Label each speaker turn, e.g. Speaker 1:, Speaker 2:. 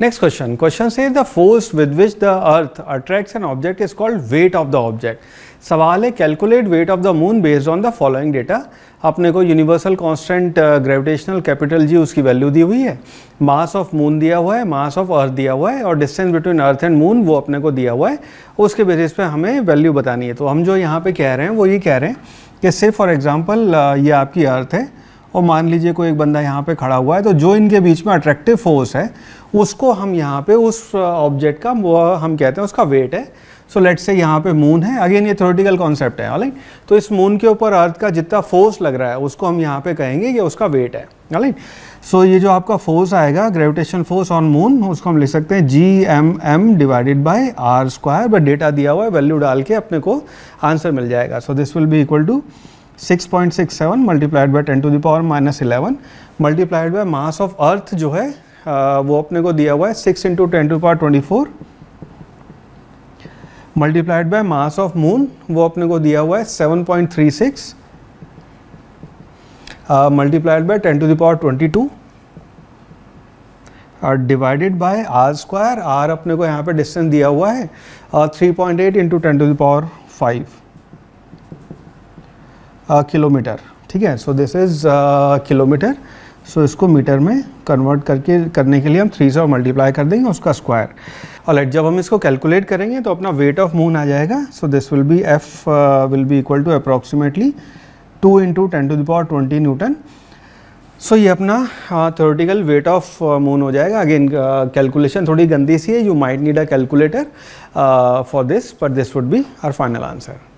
Speaker 1: next question question says the force with which the earth attracts an object is called weight of the object सवाल है calculate weight of the moon based on the following data अपने को universal constant gravitational capital G उसकी value दी हुई है मास of moon दिया हुआ है मास ऑफ अर्थ दिया हुआ है और distance between earth and moon वो अपने को दिया हुआ है उसके बेसिस पे हमें वैल्यू बतानी है तो हम जो यहाँ पे कह रहे हैं वो ये कह रहे हैं कि से फॉर एग्जाम्पल ये आपकी अर्थ है और मान लीजिए कोई एक बंदा यहाँ पे खड़ा हुआ है तो जो इनके बीच में अट्रैक्टिव फोर्स है उसको हम यहाँ पे उस ऑब्जेक्ट का वो हम कहते हैं उसका वेट है सो लेट्स से यहाँ पे मून है अगेन ये थ्योरेटिकल कॉन्सेप्ट है अलग तो इस मून के ऊपर अर्थ का जितना फोर्स लग रहा है उसको हम यहाँ पे कहेंगे कि उसका वेट है राइट सो so, ये जो आपका फोर्स आएगा ग्रेविटेशन फोर्स ऑन मून उसको हम लिख सकते हैं G M M divided by R square but data दिया हुआ है वैल्यू डाल के अपने को आंसर मिल जाएगा so this will be equal to 6.67 multiplied by ten to the minus eleven multiplied by mass of earth जो है वो अपने को दिया हुआ है six into ten to power twenty four multiplied by mass of moon वो अपने को दिया हुआ है seven point three six multiplied by ten to the power twenty two और divided by R square R अपने को यहाँ पे डिस्टेंस दिया हुआ है three point eight into ten to the power five kilometre ठीक है so this is kilometre so so, इसको मीटर में कन्वर्ट करके करने के लिए हम थ्री से मल्टीप्लाई कर देंगे उसका स्क्वायर और लाइट जब हम इसको कैलकुलेट करेंगे तो अपना वेट ऑफ मून आ जाएगा so this will be F will be equal to approximately two into ten to the power twenty newton so ये अपना थ्योरेटिकल वेट ऑफ मून हो जाएगा अगेन कैलकुलेशन uh, थोड़ी गंदी सी है you might need a calculator for this but this would be our final answer